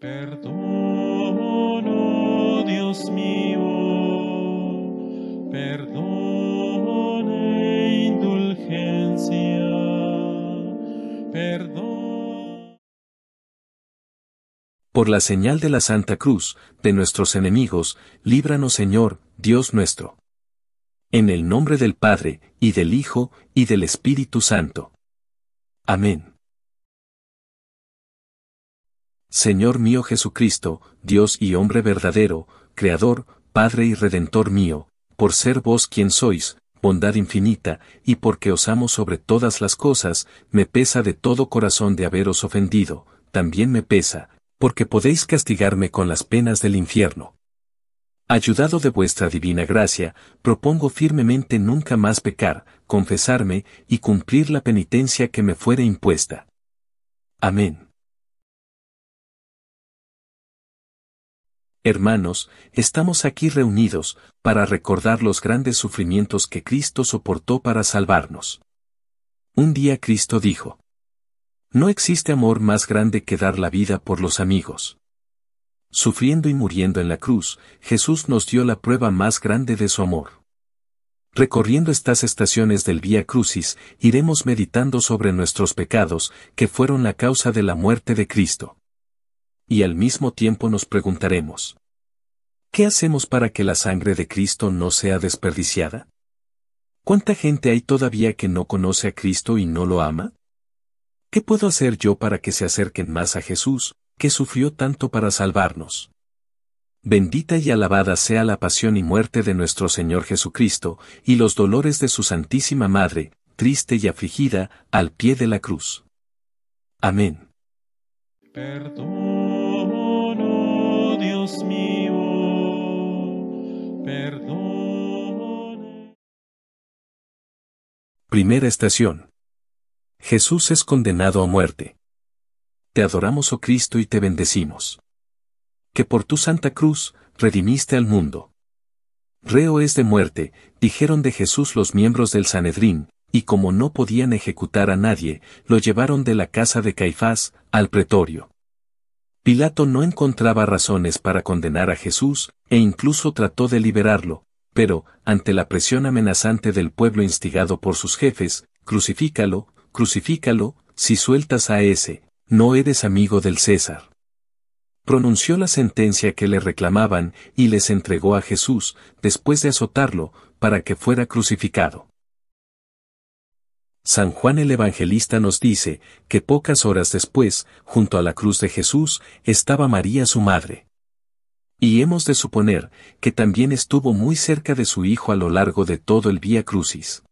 Perdón, Dios mío, perdón indulgencia, perdón. Por la señal de la Santa Cruz, de nuestros enemigos, líbranos Señor, Dios nuestro. En el nombre del Padre, y del Hijo, y del Espíritu Santo. Amén. Señor mío Jesucristo, Dios y hombre verdadero, Creador, Padre y Redentor mío, por ser vos quien sois, bondad infinita, y porque os amo sobre todas las cosas, me pesa de todo corazón de haberos ofendido, también me pesa, porque podéis castigarme con las penas del infierno. Ayudado de vuestra divina gracia, propongo firmemente nunca más pecar, confesarme y cumplir la penitencia que me fuere impuesta. Amén. Hermanos, estamos aquí reunidos para recordar los grandes sufrimientos que Cristo soportó para salvarnos. Un día Cristo dijo, No existe amor más grande que dar la vida por los amigos. Sufriendo y muriendo en la cruz, Jesús nos dio la prueba más grande de su amor. Recorriendo estas estaciones del Vía Crucis, iremos meditando sobre nuestros pecados, que fueron la causa de la muerte de Cristo y al mismo tiempo nos preguntaremos, ¿qué hacemos para que la sangre de Cristo no sea desperdiciada? ¿Cuánta gente hay todavía que no conoce a Cristo y no lo ama? ¿Qué puedo hacer yo para que se acerquen más a Jesús, que sufrió tanto para salvarnos? Bendita y alabada sea la pasión y muerte de nuestro Señor Jesucristo, y los dolores de su Santísima Madre, triste y afligida, al pie de la cruz. Amén. Perdón. Perdón. Primera estación. Jesús es condenado a muerte. Te adoramos, oh Cristo, y te bendecimos. Que por tu santa cruz, redimiste al mundo. Reo es de muerte, dijeron de Jesús los miembros del Sanedrín, y como no podían ejecutar a nadie, lo llevaron de la casa de Caifás, al pretorio. Pilato no encontraba razones para condenar a Jesús, e incluso trató de liberarlo, pero, ante la presión amenazante del pueblo instigado por sus jefes, crucifícalo, crucifícalo, si sueltas a ese, no eres amigo del César. Pronunció la sentencia que le reclamaban y les entregó a Jesús, después de azotarlo, para que fuera crucificado. San Juan el Evangelista nos dice que pocas horas después, junto a la cruz de Jesús, estaba María su madre. Y hemos de suponer que también estuvo muy cerca de su hijo a lo largo de todo el Vía Crucis.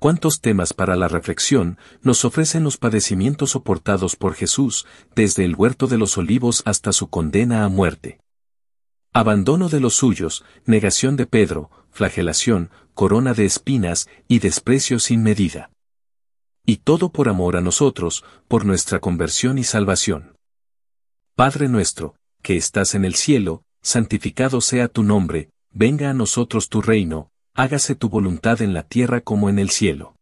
¿Cuántos temas para la reflexión nos ofrecen los padecimientos soportados por Jesús, desde el huerto de los olivos hasta su condena a muerte? Abandono de los suyos, negación de Pedro, flagelación, corona de espinas y desprecio sin medida y todo por amor a nosotros, por nuestra conversión y salvación. Padre nuestro, que estás en el cielo, santificado sea tu nombre, venga a nosotros tu reino, hágase tu voluntad en la tierra como en el cielo.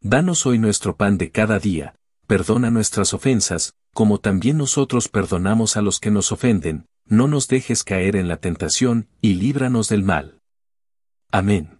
Danos hoy nuestro pan de cada día, perdona nuestras ofensas, como también nosotros perdonamos a los que nos ofenden, no nos dejes caer en la tentación, y líbranos del mal. Amén.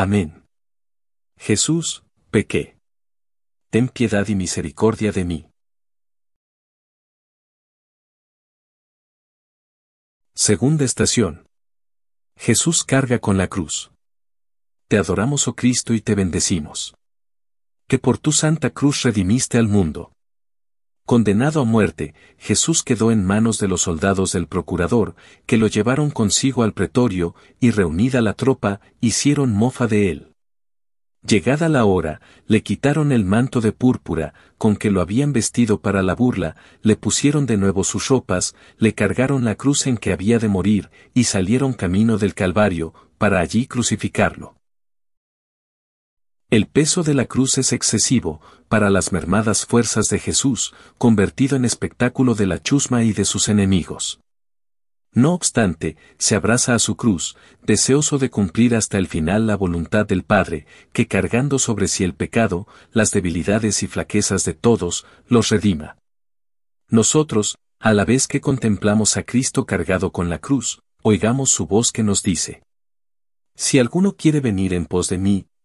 Amén. Jesús, pequé. Ten piedad y misericordia de mí. Segunda estación. Jesús carga con la cruz. Te adoramos, oh Cristo, y te bendecimos. Que por tu santa cruz redimiste al mundo. Condenado a muerte, Jesús quedó en manos de los soldados del procurador, que lo llevaron consigo al pretorio, y reunida la tropa, hicieron mofa de él. Llegada la hora, le quitaron el manto de púrpura, con que lo habían vestido para la burla, le pusieron de nuevo sus ropas, le cargaron la cruz en que había de morir, y salieron camino del Calvario, para allí crucificarlo. El peso de la cruz es excesivo, para las mermadas fuerzas de Jesús, convertido en espectáculo de la chusma y de sus enemigos. No obstante, se abraza a su cruz, deseoso de cumplir hasta el final la voluntad del Padre, que cargando sobre sí el pecado, las debilidades y flaquezas de todos, los redima. Nosotros, a la vez que contemplamos a Cristo cargado con la cruz, oigamos su voz que nos dice, Si alguno quiere venir en pos de mí,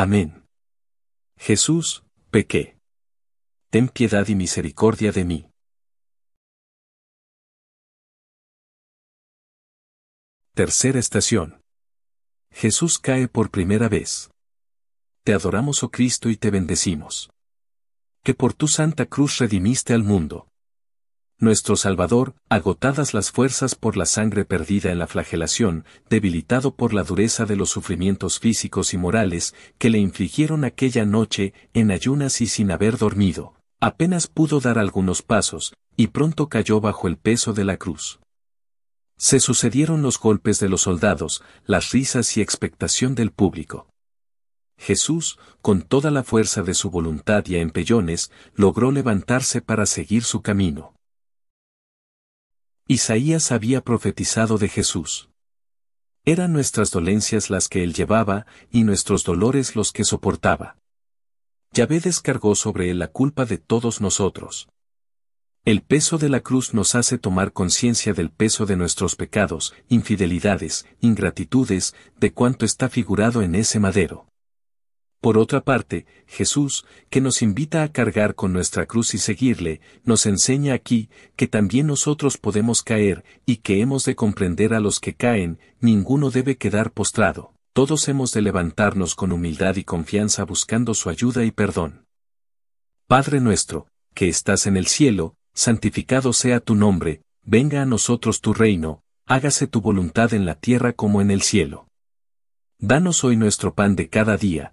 Amén. Jesús, pequé. Ten piedad y misericordia de mí. Tercera estación. Jesús cae por primera vez. Te adoramos, oh Cristo, y te bendecimos. Que por tu santa cruz redimiste al mundo nuestro Salvador, agotadas las fuerzas por la sangre perdida en la flagelación, debilitado por la dureza de los sufrimientos físicos y morales que le infligieron aquella noche, en ayunas y sin haber dormido, apenas pudo dar algunos pasos, y pronto cayó bajo el peso de la cruz. Se sucedieron los golpes de los soldados, las risas y expectación del público. Jesús, con toda la fuerza de su voluntad y a empellones, logró levantarse para seguir su camino. Isaías había profetizado de Jesús. Eran nuestras dolencias las que él llevaba, y nuestros dolores los que soportaba. Yahvé descargó sobre él la culpa de todos nosotros. El peso de la cruz nos hace tomar conciencia del peso de nuestros pecados, infidelidades, ingratitudes, de cuanto está figurado en ese madero. Por otra parte, Jesús, que nos invita a cargar con nuestra cruz y seguirle, nos enseña aquí que también nosotros podemos caer y que hemos de comprender a los que caen, ninguno debe quedar postrado, todos hemos de levantarnos con humildad y confianza buscando su ayuda y perdón. Padre nuestro, que estás en el cielo, santificado sea tu nombre, venga a nosotros tu reino, hágase tu voluntad en la tierra como en el cielo. Danos hoy nuestro pan de cada día,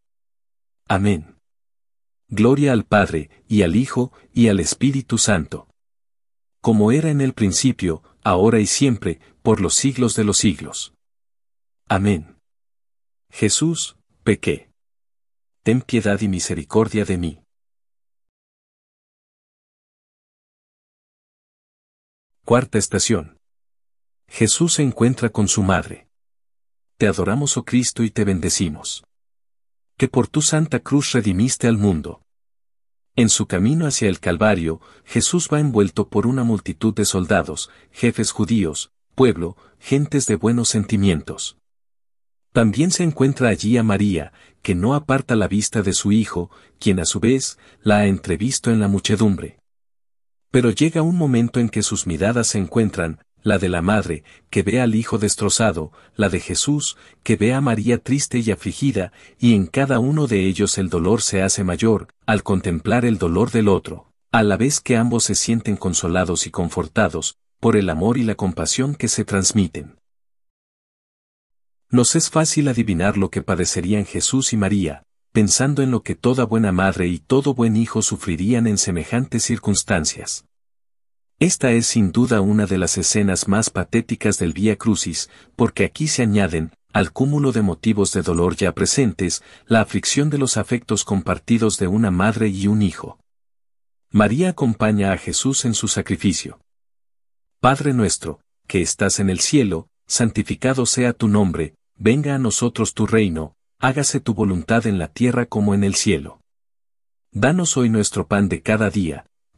Amén. Gloria al Padre, y al Hijo, y al Espíritu Santo. Como era en el principio, ahora y siempre, por los siglos de los siglos. Amén. Jesús, pequé. Ten piedad y misericordia de mí. Cuarta estación. Jesús se encuentra con su madre. Te adoramos, oh Cristo, y te bendecimos que por tu santa cruz redimiste al mundo. En su camino hacia el Calvario, Jesús va envuelto por una multitud de soldados, jefes judíos, pueblo, gentes de buenos sentimientos. También se encuentra allí a María, que no aparta la vista de su hijo, quien a su vez la ha entrevisto en la muchedumbre. Pero llega un momento en que sus miradas se encuentran, la de la madre, que ve al hijo destrozado, la de Jesús, que ve a María triste y afligida, y en cada uno de ellos el dolor se hace mayor, al contemplar el dolor del otro, a la vez que ambos se sienten consolados y confortados, por el amor y la compasión que se transmiten. Nos es fácil adivinar lo que padecerían Jesús y María, pensando en lo que toda buena madre y todo buen hijo sufrirían en semejantes circunstancias. Esta es sin duda una de las escenas más patéticas del Vía Crucis, porque aquí se añaden, al cúmulo de motivos de dolor ya presentes, la aflicción de los afectos compartidos de una madre y un hijo. María acompaña a Jesús en su sacrificio. Padre nuestro, que estás en el cielo, santificado sea tu nombre, venga a nosotros tu reino, hágase tu voluntad en la tierra como en el cielo. Danos hoy nuestro pan de cada día,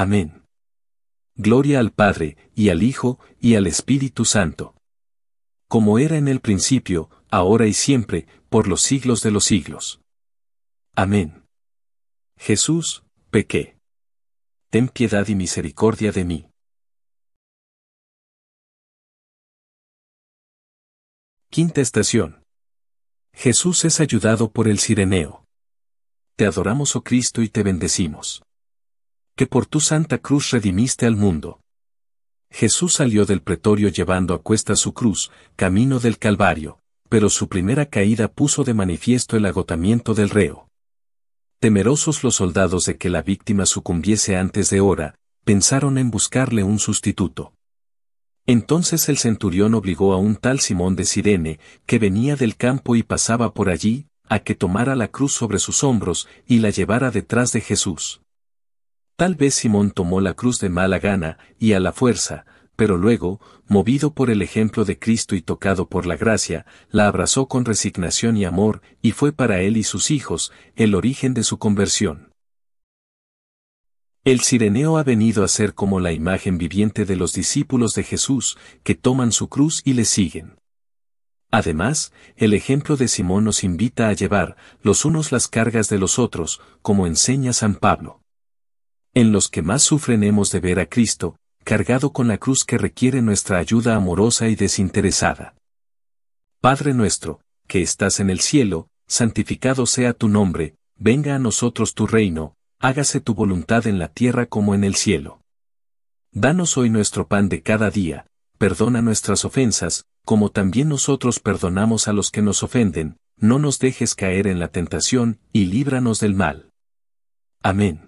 Amén. Gloria al Padre, y al Hijo, y al Espíritu Santo. Como era en el principio, ahora y siempre, por los siglos de los siglos. Amén. Jesús, pequé. Ten piedad y misericordia de mí. Quinta estación. Jesús es ayudado por el Sireneo. Te adoramos, oh Cristo, y te bendecimos que por tu santa cruz redimiste al mundo. Jesús salió del pretorio llevando a cuesta su cruz, camino del Calvario, pero su primera caída puso de manifiesto el agotamiento del reo. Temerosos los soldados de que la víctima sucumbiese antes de hora, pensaron en buscarle un sustituto. Entonces el centurión obligó a un tal Simón de Sirene, que venía del campo y pasaba por allí, a que tomara la cruz sobre sus hombros y la llevara detrás de Jesús. Tal vez Simón tomó la cruz de mala gana y a la fuerza, pero luego, movido por el ejemplo de Cristo y tocado por la gracia, la abrazó con resignación y amor, y fue para él y sus hijos el origen de su conversión. El sireneo ha venido a ser como la imagen viviente de los discípulos de Jesús, que toman su cruz y le siguen. Además, el ejemplo de Simón nos invita a llevar los unos las cargas de los otros, como enseña San Pablo. En los que más sufren hemos de ver a Cristo, cargado con la cruz que requiere nuestra ayuda amorosa y desinteresada. Padre nuestro, que estás en el cielo, santificado sea tu nombre, venga a nosotros tu reino, hágase tu voluntad en la tierra como en el cielo. Danos hoy nuestro pan de cada día, perdona nuestras ofensas, como también nosotros perdonamos a los que nos ofenden, no nos dejes caer en la tentación, y líbranos del mal. Amén.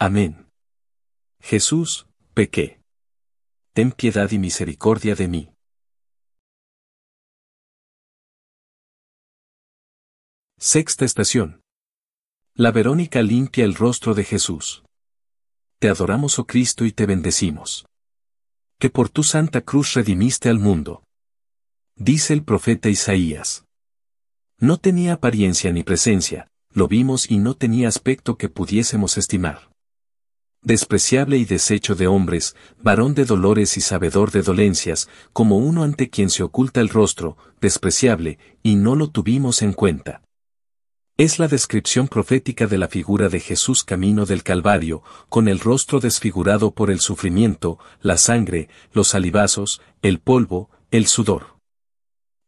Amén. Jesús, pequé. Ten piedad y misericordia de mí. Sexta estación. La Verónica limpia el rostro de Jesús. Te adoramos, oh Cristo, y te bendecimos. Que por tu santa cruz redimiste al mundo. Dice el profeta Isaías. No tenía apariencia ni presencia, lo vimos y no tenía aspecto que pudiésemos estimar despreciable y deshecho de hombres, varón de dolores y sabedor de dolencias, como uno ante quien se oculta el rostro, despreciable, y no lo tuvimos en cuenta. Es la descripción profética de la figura de Jesús camino del Calvario, con el rostro desfigurado por el sufrimiento, la sangre, los salivazos, el polvo, el sudor.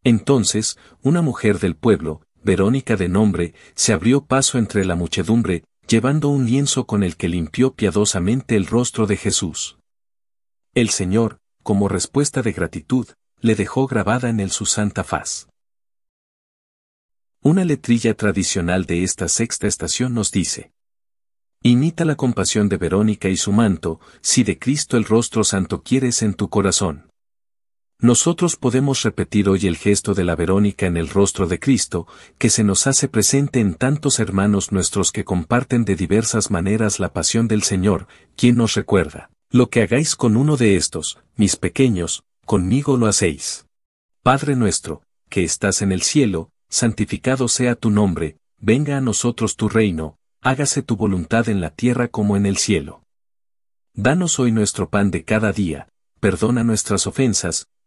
Entonces, una mujer del pueblo, Verónica de nombre, se abrió paso entre la muchedumbre, llevando un lienzo con el que limpió piadosamente el rostro de Jesús. El Señor, como respuesta de gratitud, le dejó grabada en él su santa faz. Una letrilla tradicional de esta sexta estación nos dice, Imita la compasión de Verónica y su manto, si de Cristo el rostro santo quieres en tu corazón. Nosotros podemos repetir hoy el gesto de la Verónica en el rostro de Cristo, que se nos hace presente en tantos hermanos nuestros que comparten de diversas maneras la pasión del Señor, quien nos recuerda, lo que hagáis con uno de estos, mis pequeños, conmigo lo hacéis. Padre nuestro, que estás en el cielo, santificado sea tu nombre, venga a nosotros tu reino, hágase tu voluntad en la tierra como en el cielo. Danos hoy nuestro pan de cada día, perdona nuestras ofensas,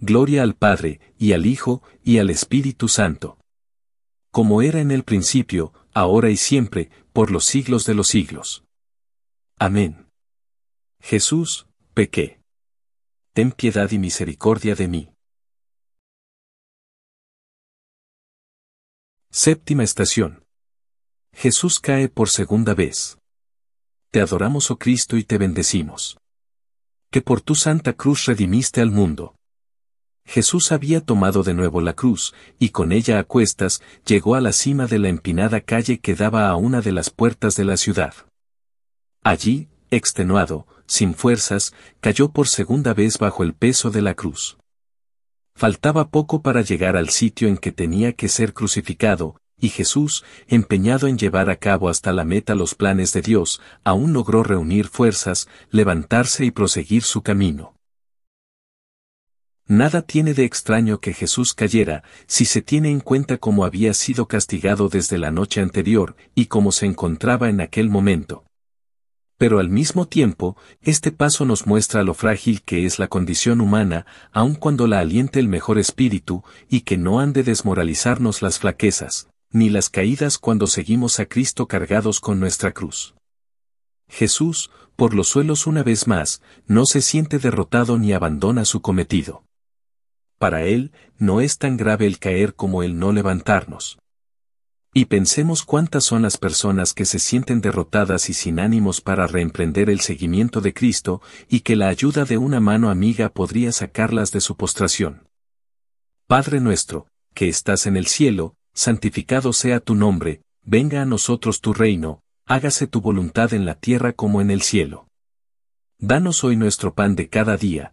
Gloria al Padre, y al Hijo, y al Espíritu Santo. Como era en el principio, ahora y siempre, por los siglos de los siglos. Amén. Jesús, pequé. Ten piedad y misericordia de mí. Séptima estación. Jesús cae por segunda vez. Te adoramos, oh Cristo, y te bendecimos. Que por tu santa cruz redimiste al mundo. Jesús había tomado de nuevo la cruz, y con ella a cuestas, llegó a la cima de la empinada calle que daba a una de las puertas de la ciudad. Allí, extenuado, sin fuerzas, cayó por segunda vez bajo el peso de la cruz. Faltaba poco para llegar al sitio en que tenía que ser crucificado, y Jesús, empeñado en llevar a cabo hasta la meta los planes de Dios, aún logró reunir fuerzas, levantarse y proseguir su camino. Nada tiene de extraño que Jesús cayera, si se tiene en cuenta cómo había sido castigado desde la noche anterior y cómo se encontraba en aquel momento. Pero al mismo tiempo, este paso nos muestra lo frágil que es la condición humana, aun cuando la aliente el mejor espíritu, y que no han de desmoralizarnos las flaquezas, ni las caídas cuando seguimos a Cristo cargados con nuestra cruz. Jesús, por los suelos una vez más, no se siente derrotado ni abandona su cometido para Él no es tan grave el caer como el no levantarnos. Y pensemos cuántas son las personas que se sienten derrotadas y sin ánimos para reemprender el seguimiento de Cristo, y que la ayuda de una mano amiga podría sacarlas de su postración. Padre nuestro, que estás en el cielo, santificado sea tu nombre, venga a nosotros tu reino, hágase tu voluntad en la tierra como en el cielo. Danos hoy nuestro pan de cada día,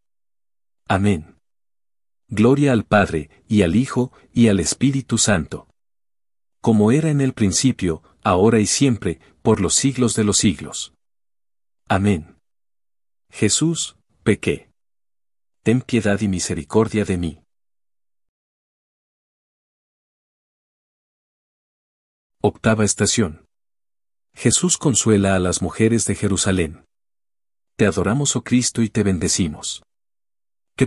Amén. Gloria al Padre, y al Hijo, y al Espíritu Santo. Como era en el principio, ahora y siempre, por los siglos de los siglos. Amén. Jesús, pequé. Ten piedad y misericordia de mí. Octava estación. Jesús consuela a las mujeres de Jerusalén. Te adoramos, oh Cristo, y te bendecimos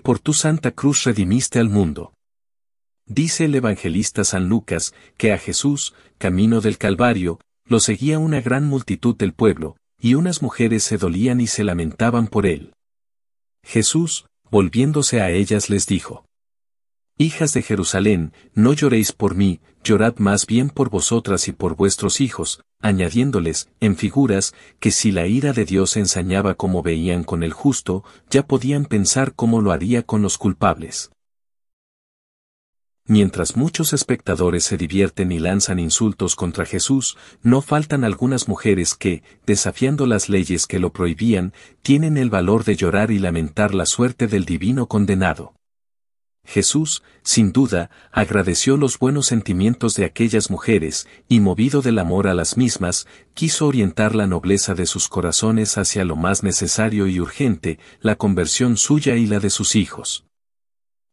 por tu santa cruz redimiste al mundo. Dice el evangelista San Lucas, que a Jesús, camino del Calvario, lo seguía una gran multitud del pueblo, y unas mujeres se dolían y se lamentaban por él. Jesús, volviéndose a ellas, les dijo, Hijas de Jerusalén, no lloréis por mí, llorad más bien por vosotras y por vuestros hijos, añadiéndoles, en figuras, que si la ira de Dios ensañaba como veían con el justo, ya podían pensar cómo lo haría con los culpables. Mientras muchos espectadores se divierten y lanzan insultos contra Jesús, no faltan algunas mujeres que, desafiando las leyes que lo prohibían, tienen el valor de llorar y lamentar la suerte del divino condenado. Jesús, sin duda, agradeció los buenos sentimientos de aquellas mujeres, y movido del amor a las mismas, quiso orientar la nobleza de sus corazones hacia lo más necesario y urgente, la conversión suya y la de sus hijos.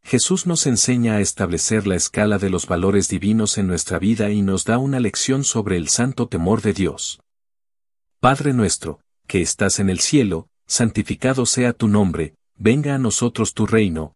Jesús nos enseña a establecer la escala de los valores divinos en nuestra vida y nos da una lección sobre el santo temor de Dios. Padre nuestro, que estás en el cielo, santificado sea tu nombre, venga a nosotros tu reino,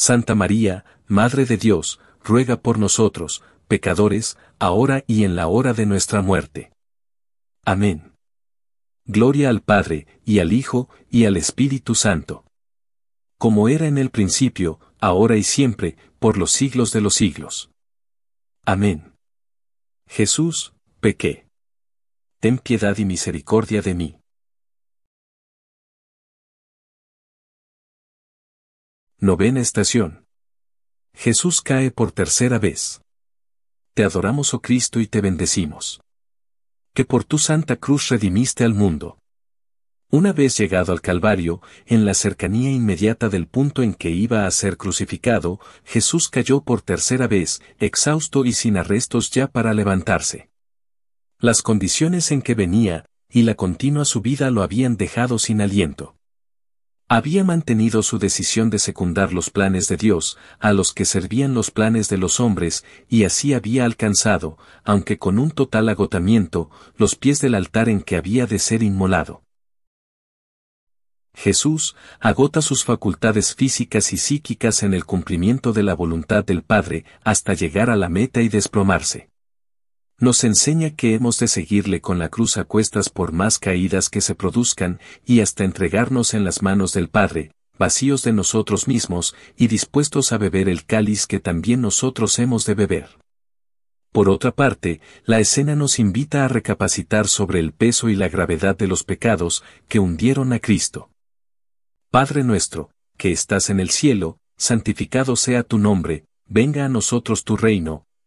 Santa María, Madre de Dios, ruega por nosotros, pecadores, ahora y en la hora de nuestra muerte. Amén. Gloria al Padre, y al Hijo, y al Espíritu Santo. Como era en el principio, ahora y siempre, por los siglos de los siglos. Amén. Jesús, pequé. Ten piedad y misericordia de mí. Novena estación. Jesús cae por tercera vez. Te adoramos, oh Cristo, y te bendecimos. Que por tu santa cruz redimiste al mundo. Una vez llegado al Calvario, en la cercanía inmediata del punto en que iba a ser crucificado, Jesús cayó por tercera vez, exhausto y sin arrestos ya para levantarse. Las condiciones en que venía, y la continua subida lo habían dejado sin aliento. Había mantenido su decisión de secundar los planes de Dios, a los que servían los planes de los hombres, y así había alcanzado, aunque con un total agotamiento, los pies del altar en que había de ser inmolado. Jesús agota sus facultades físicas y psíquicas en el cumplimiento de la voluntad del Padre hasta llegar a la meta y desplomarse nos enseña que hemos de seguirle con la cruz a cuestas por más caídas que se produzcan y hasta entregarnos en las manos del Padre, vacíos de nosotros mismos y dispuestos a beber el cáliz que también nosotros hemos de beber. Por otra parte, la escena nos invita a recapacitar sobre el peso y la gravedad de los pecados que hundieron a Cristo. Padre nuestro, que estás en el cielo, santificado sea tu nombre, venga a nosotros tu reino,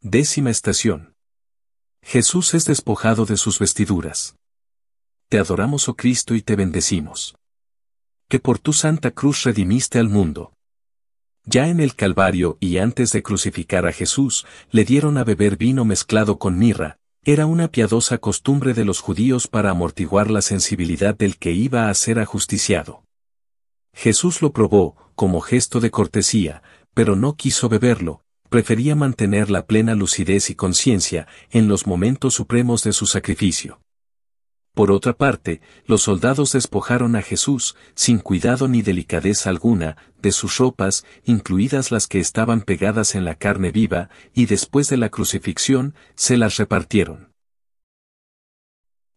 Décima estación. Jesús es despojado de sus vestiduras. Te adoramos, oh Cristo, y te bendecimos. Que por tu santa cruz redimiste al mundo. Ya en el Calvario y antes de crucificar a Jesús, le dieron a beber vino mezclado con mirra, era una piadosa costumbre de los judíos para amortiguar la sensibilidad del que iba a ser ajusticiado. Jesús lo probó, como gesto de cortesía, pero no quiso beberlo, prefería mantener la plena lucidez y conciencia en los momentos supremos de su sacrificio. Por otra parte, los soldados despojaron a Jesús, sin cuidado ni delicadeza alguna, de sus ropas, incluidas las que estaban pegadas en la carne viva, y después de la crucifixión, se las repartieron.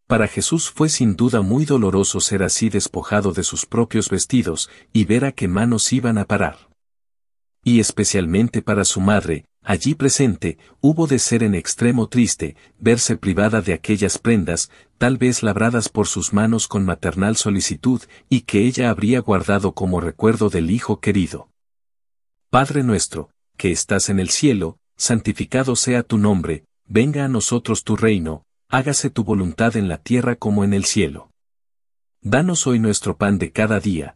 Para Jesús fue sin duda muy doloroso ser así despojado de sus propios vestidos y ver a qué manos iban a parar. Y especialmente para su madre, allí presente, hubo de ser en extremo triste, verse privada de aquellas prendas, tal vez labradas por sus manos con maternal solicitud, y que ella habría guardado como recuerdo del Hijo querido. Padre nuestro, que estás en el cielo, santificado sea tu nombre, venga a nosotros tu reino, hágase tu voluntad en la tierra como en el cielo. Danos hoy nuestro pan de cada día,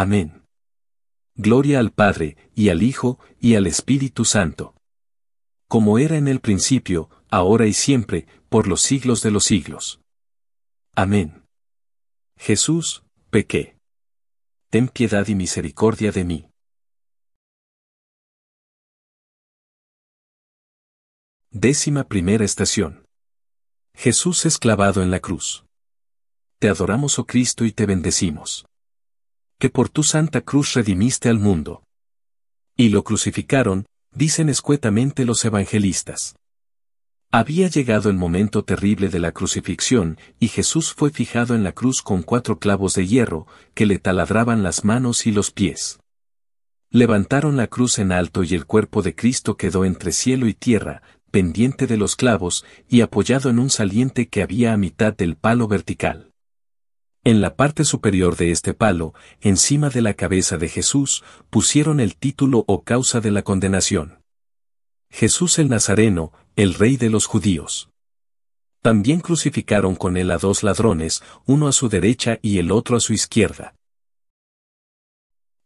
Amén. Gloria al Padre, y al Hijo, y al Espíritu Santo. Como era en el principio, ahora y siempre, por los siglos de los siglos. Amén. Jesús, pequé. Ten piedad y misericordia de mí. Décima primera estación. Jesús esclavado en la cruz. Te adoramos, oh Cristo, y te bendecimos que por tu santa cruz redimiste al mundo. Y lo crucificaron, dicen escuetamente los evangelistas. Había llegado el momento terrible de la crucifixión, y Jesús fue fijado en la cruz con cuatro clavos de hierro, que le taladraban las manos y los pies. Levantaron la cruz en alto y el cuerpo de Cristo quedó entre cielo y tierra, pendiente de los clavos, y apoyado en un saliente que había a mitad del palo vertical. En la parte superior de este palo, encima de la cabeza de Jesús, pusieron el título o causa de la condenación. Jesús el Nazareno, el rey de los judíos. También crucificaron con él a dos ladrones, uno a su derecha y el otro a su izquierda.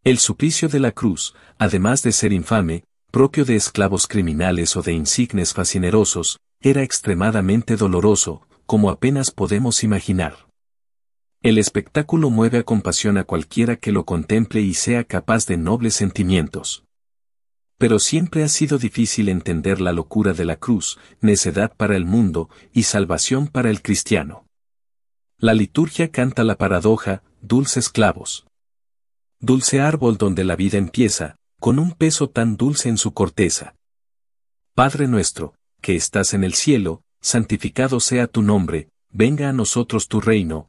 El suplicio de la cruz, además de ser infame, propio de esclavos criminales o de insignes fascinerosos, era extremadamente doloroso, como apenas podemos imaginar. El espectáculo mueve a compasión a cualquiera que lo contemple y sea capaz de nobles sentimientos. Pero siempre ha sido difícil entender la locura de la cruz, necedad para el mundo y salvación para el cristiano. La liturgia canta la paradoja, dulces clavos. Dulce árbol donde la vida empieza, con un peso tan dulce en su corteza. Padre nuestro, que estás en el cielo, santificado sea tu nombre, venga a nosotros tu reino,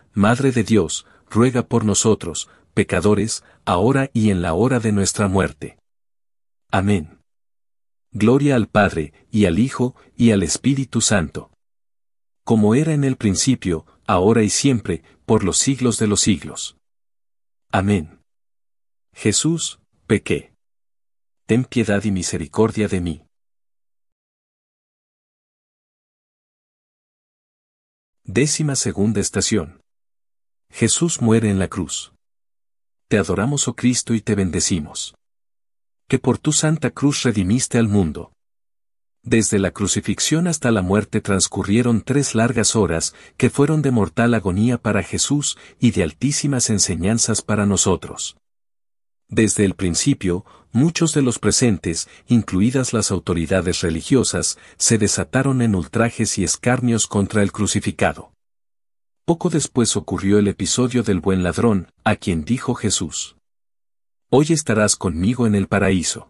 Madre de Dios, ruega por nosotros, pecadores, ahora y en la hora de nuestra muerte. Amén. Gloria al Padre, y al Hijo, y al Espíritu Santo. Como era en el principio, ahora y siempre, por los siglos de los siglos. Amén. Jesús, pequé. Ten piedad y misericordia de mí. Décima segunda estación. Jesús muere en la cruz. Te adoramos, oh Cristo, y te bendecimos. Que por tu santa cruz redimiste al mundo. Desde la crucifixión hasta la muerte transcurrieron tres largas horas que fueron de mortal agonía para Jesús y de altísimas enseñanzas para nosotros. Desde el principio, muchos de los presentes, incluidas las autoridades religiosas, se desataron en ultrajes y escarnios contra el crucificado poco después ocurrió el episodio del buen ladrón, a quien dijo Jesús. Hoy estarás conmigo en el paraíso.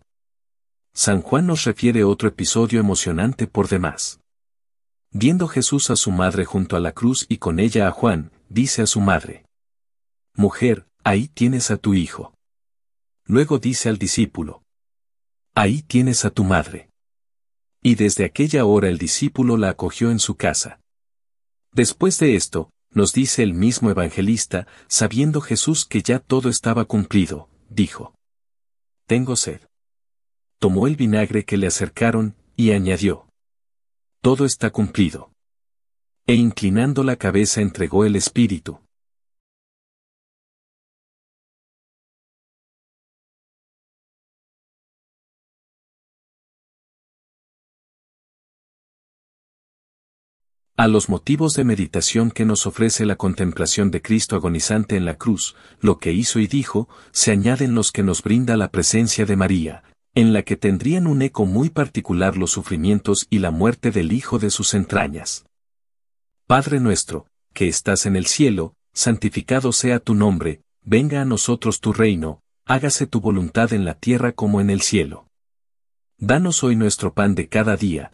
San Juan nos refiere otro episodio emocionante por demás. Viendo Jesús a su madre junto a la cruz y con ella a Juan, dice a su madre, Mujer, ahí tienes a tu hijo. Luego dice al discípulo, Ahí tienes a tu madre. Y desde aquella hora el discípulo la acogió en su casa. Después de esto, nos dice el mismo evangelista, sabiendo Jesús que ya todo estaba cumplido, dijo, Tengo sed. Tomó el vinagre que le acercaron, y añadió, Todo está cumplido. E inclinando la cabeza entregó el espíritu. a los motivos de meditación que nos ofrece la contemplación de Cristo agonizante en la cruz, lo que hizo y dijo, se añaden los que nos brinda la presencia de María, en la que tendrían un eco muy particular los sufrimientos y la muerte del Hijo de sus entrañas. Padre nuestro, que estás en el cielo, santificado sea tu nombre, venga a nosotros tu reino, hágase tu voluntad en la tierra como en el cielo. Danos hoy nuestro pan de cada día,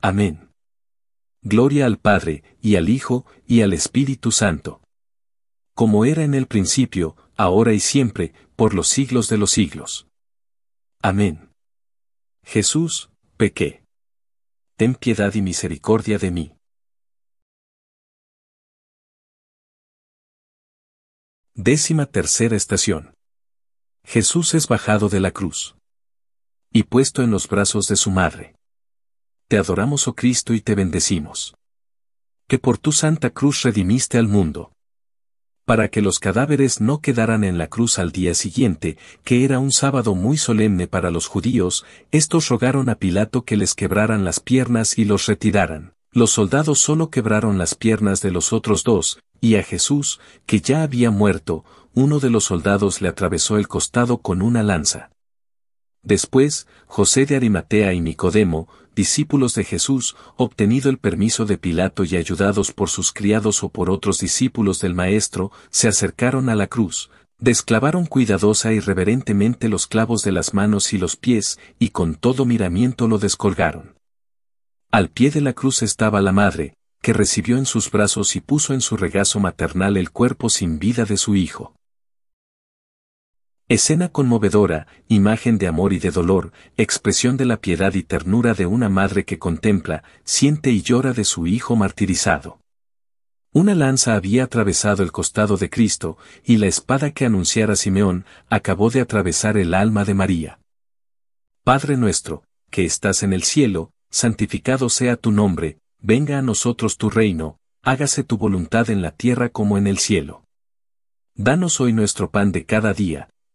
Amén. Gloria al Padre, y al Hijo, y al Espíritu Santo. Como era en el principio, ahora y siempre, por los siglos de los siglos. Amén. Jesús, pequé. Ten piedad y misericordia de mí. Décima tercera estación. Jesús es bajado de la cruz. Y puesto en los brazos de su madre te adoramos oh Cristo y te bendecimos. Que por tu santa cruz redimiste al mundo. Para que los cadáveres no quedaran en la cruz al día siguiente, que era un sábado muy solemne para los judíos, estos rogaron a Pilato que les quebraran las piernas y los retiraran. Los soldados solo quebraron las piernas de los otros dos, y a Jesús, que ya había muerto, uno de los soldados le atravesó el costado con una lanza. Después, José de Arimatea y Nicodemo, discípulos de Jesús, obtenido el permiso de Pilato y ayudados por sus criados o por otros discípulos del Maestro, se acercaron a la cruz, desclavaron cuidadosa y reverentemente los clavos de las manos y los pies, y con todo miramiento lo descolgaron. Al pie de la cruz estaba la madre, que recibió en sus brazos y puso en su regazo maternal el cuerpo sin vida de su hijo. Escena conmovedora, imagen de amor y de dolor, expresión de la piedad y ternura de una madre que contempla, siente y llora de su hijo martirizado. Una lanza había atravesado el costado de Cristo, y la espada que anunciara Simeón acabó de atravesar el alma de María. Padre nuestro, que estás en el cielo, santificado sea tu nombre, venga a nosotros tu reino, hágase tu voluntad en la tierra como en el cielo. Danos hoy nuestro pan de cada día,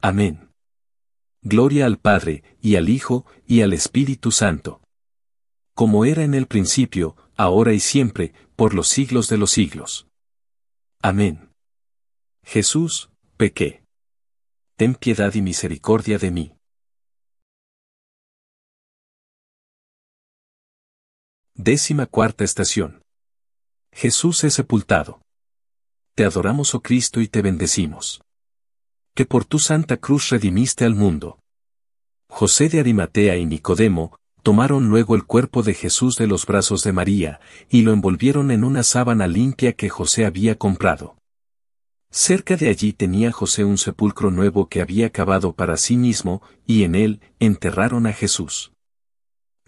Amén. Gloria al Padre, y al Hijo, y al Espíritu Santo. Como era en el principio, ahora y siempre, por los siglos de los siglos. Amén. Jesús, pequé. Ten piedad y misericordia de mí. Décima cuarta estación. Jesús es sepultado. Te adoramos, oh Cristo, y te bendecimos que por tu santa cruz redimiste al mundo. José de Arimatea y Nicodemo, tomaron luego el cuerpo de Jesús de los brazos de María, y lo envolvieron en una sábana limpia que José había comprado. Cerca de allí tenía José un sepulcro nuevo que había cavado para sí mismo, y en él enterraron a Jesús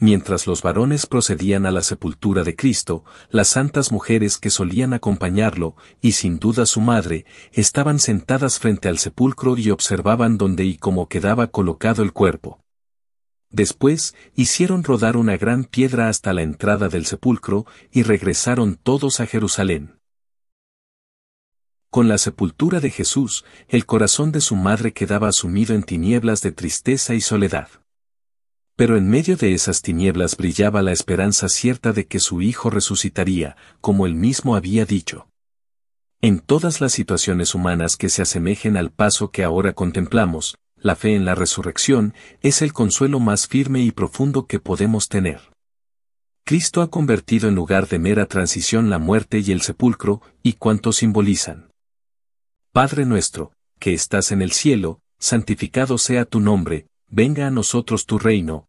mientras los varones procedían a la sepultura de Cristo, las santas mujeres que solían acompañarlo, y sin duda su madre, estaban sentadas frente al sepulcro y observaban dónde y cómo quedaba colocado el cuerpo. Después, hicieron rodar una gran piedra hasta la entrada del sepulcro, y regresaron todos a Jerusalén. Con la sepultura de Jesús, el corazón de su madre quedaba sumido en tinieblas de tristeza y soledad. Pero en medio de esas tinieblas brillaba la esperanza cierta de que su hijo resucitaría, como él mismo había dicho. En todas las situaciones humanas que se asemejen al paso que ahora contemplamos, la fe en la resurrección es el consuelo más firme y profundo que podemos tener. Cristo ha convertido en lugar de mera transición la muerte y el sepulcro, y cuanto simbolizan. Padre nuestro, que estás en el cielo, santificado sea tu nombre, venga a nosotros tu reino,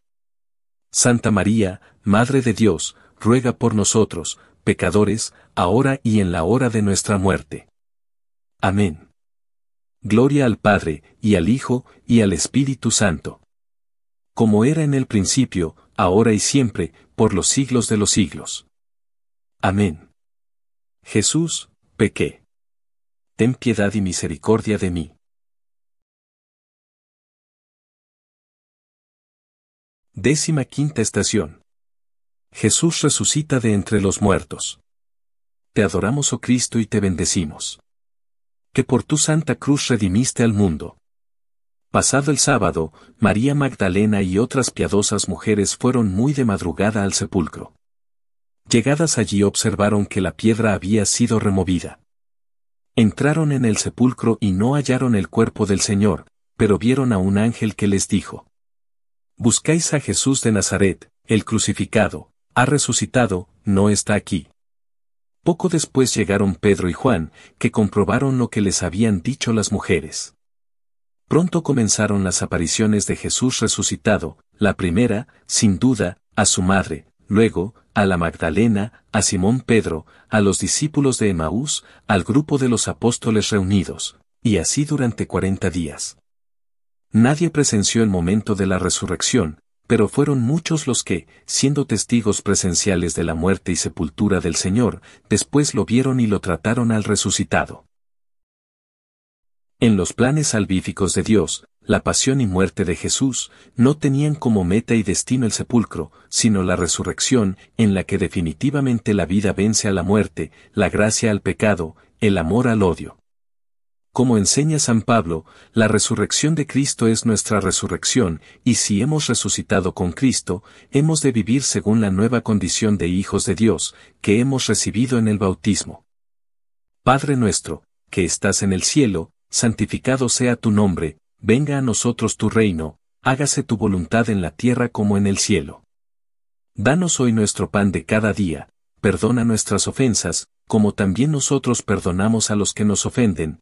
Santa María, Madre de Dios, ruega por nosotros, pecadores, ahora y en la hora de nuestra muerte. Amén. Gloria al Padre, y al Hijo, y al Espíritu Santo. Como era en el principio, ahora y siempre, por los siglos de los siglos. Amén. Jesús, pequé. Ten piedad y misericordia de mí. Décima quinta estación. Jesús resucita de entre los muertos. Te adoramos, oh Cristo, y te bendecimos. Que por tu santa cruz redimiste al mundo. Pasado el sábado, María Magdalena y otras piadosas mujeres fueron muy de madrugada al sepulcro. Llegadas allí observaron que la piedra había sido removida. Entraron en el sepulcro y no hallaron el cuerpo del Señor, pero vieron a un ángel que les dijo, Buscáis a Jesús de Nazaret, el crucificado, ha resucitado, no está aquí. Poco después llegaron Pedro y Juan, que comprobaron lo que les habían dicho las mujeres. Pronto comenzaron las apariciones de Jesús resucitado, la primera, sin duda, a su madre, luego, a la Magdalena, a Simón Pedro, a los discípulos de Emaús, al grupo de los apóstoles reunidos, y así durante cuarenta días. Nadie presenció el momento de la resurrección, pero fueron muchos los que, siendo testigos presenciales de la muerte y sepultura del Señor, después lo vieron y lo trataron al resucitado. En los planes salvíficos de Dios, la pasión y muerte de Jesús no tenían como meta y destino el sepulcro, sino la resurrección, en la que definitivamente la vida vence a la muerte, la gracia al pecado, el amor al odio. Como enseña San Pablo, la resurrección de Cristo es nuestra resurrección, y si hemos resucitado con Cristo, hemos de vivir según la nueva condición de hijos de Dios, que hemos recibido en el bautismo. Padre nuestro, que estás en el cielo, santificado sea tu nombre, venga a nosotros tu reino, hágase tu voluntad en la tierra como en el cielo. Danos hoy nuestro pan de cada día, perdona nuestras ofensas, como también nosotros perdonamos a los que nos ofenden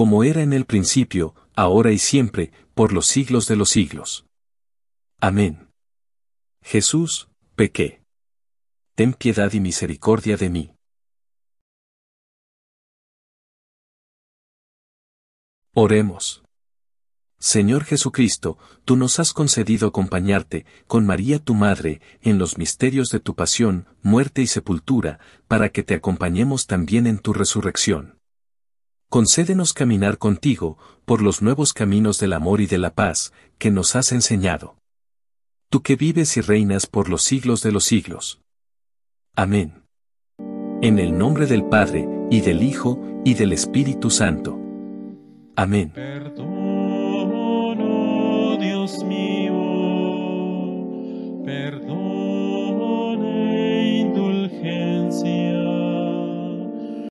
como era en el principio, ahora y siempre, por los siglos de los siglos. Amén. Jesús, pequé. Ten piedad y misericordia de mí. Oremos. Señor Jesucristo, tú nos has concedido acompañarte, con María tu Madre, en los misterios de tu pasión, muerte y sepultura, para que te acompañemos también en tu resurrección concédenos caminar contigo por los nuevos caminos del amor y de la paz que nos has enseñado. Tú que vives y reinas por los siglos de los siglos. Amén. En el nombre del Padre, y del Hijo, y del Espíritu Santo. Amén.